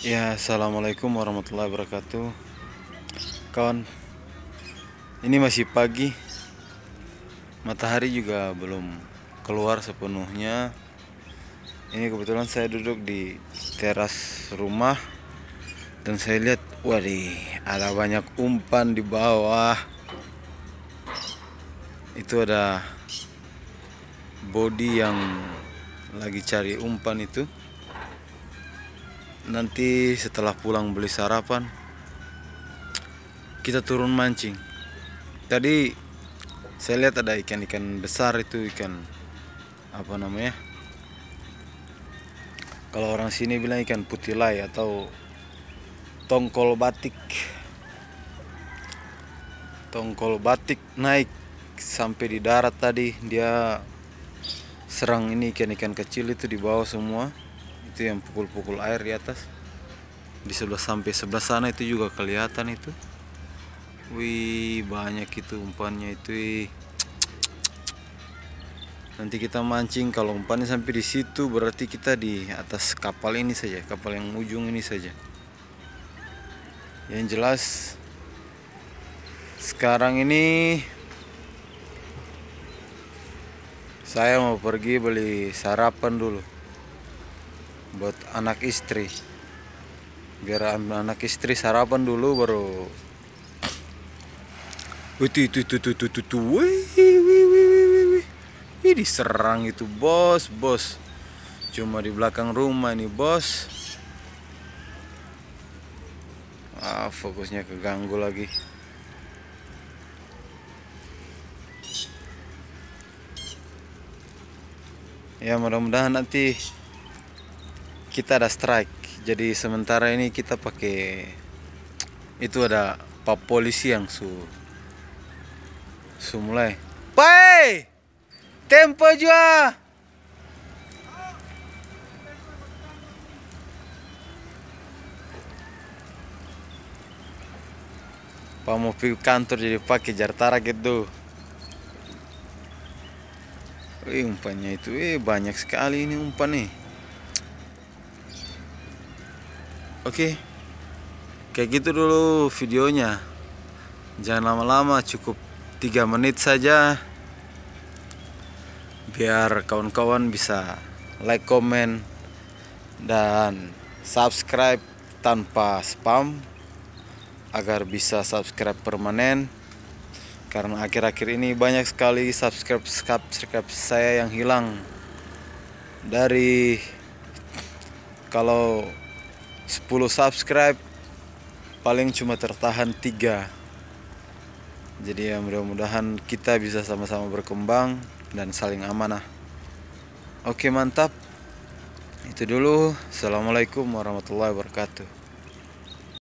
Ya, assalamualaikum warahmatullahi wabarakatuh. Kawan, ini masih pagi. Matahari juga belum keluar sepenuhnya. Ini kebetulan saya duduk di teras rumah dan saya lihat, waduh, ada banyak umpan di bawah. Itu ada body yang lagi cari umpan itu nanti setelah pulang beli sarapan kita turun mancing tadi saya lihat ada ikan-ikan besar itu ikan apa namanya kalau orang sini bilang ikan putilai atau tongkol batik tongkol batik naik sampai di darat tadi dia serang ini ikan-ikan kecil itu di bawah semua itu yang pukul-pukul air di atas di sebelah sampai sebelah sana itu juga kelihatan itu wih banyak itu umpannya itu eh. nanti kita mancing kalau umpannya sampai di situ berarti kita di atas kapal ini saja kapal yang ujung ini saja yang jelas sekarang ini saya mau pergi beli sarapan dulu buat anak istri biar anak istri sarapan dulu baru itu itu itu itu itu itu ini diserang itu bos bos cuma di belakang rumah ini bos ah fokusnya keganggu lagi ya mudah-mudahan nanti kita ada strike jadi sementara ini kita pakai itu ada pak polisi yang su su mulai pai tempo juga Pak mau pergi kantor jadi pakai jartara gitu. Wih umpannya itu, eh banyak sekali ini umpan nih. Oke, kayak gitu dulu videonya. Jangan lama-lama, cukup 3 menit saja. Biar kawan-kawan bisa like, komen, dan subscribe tanpa spam agar bisa subscribe permanen karena akhir-akhir ini banyak sekali subscribe subscribe saya yang hilang dari kalau 10 subscribe paling cuma tertahan 3 jadi ya mudah-mudahan kita bisa sama-sama berkembang dan saling amanah oke mantap itu dulu assalamualaikum warahmatullahi wabarakatuh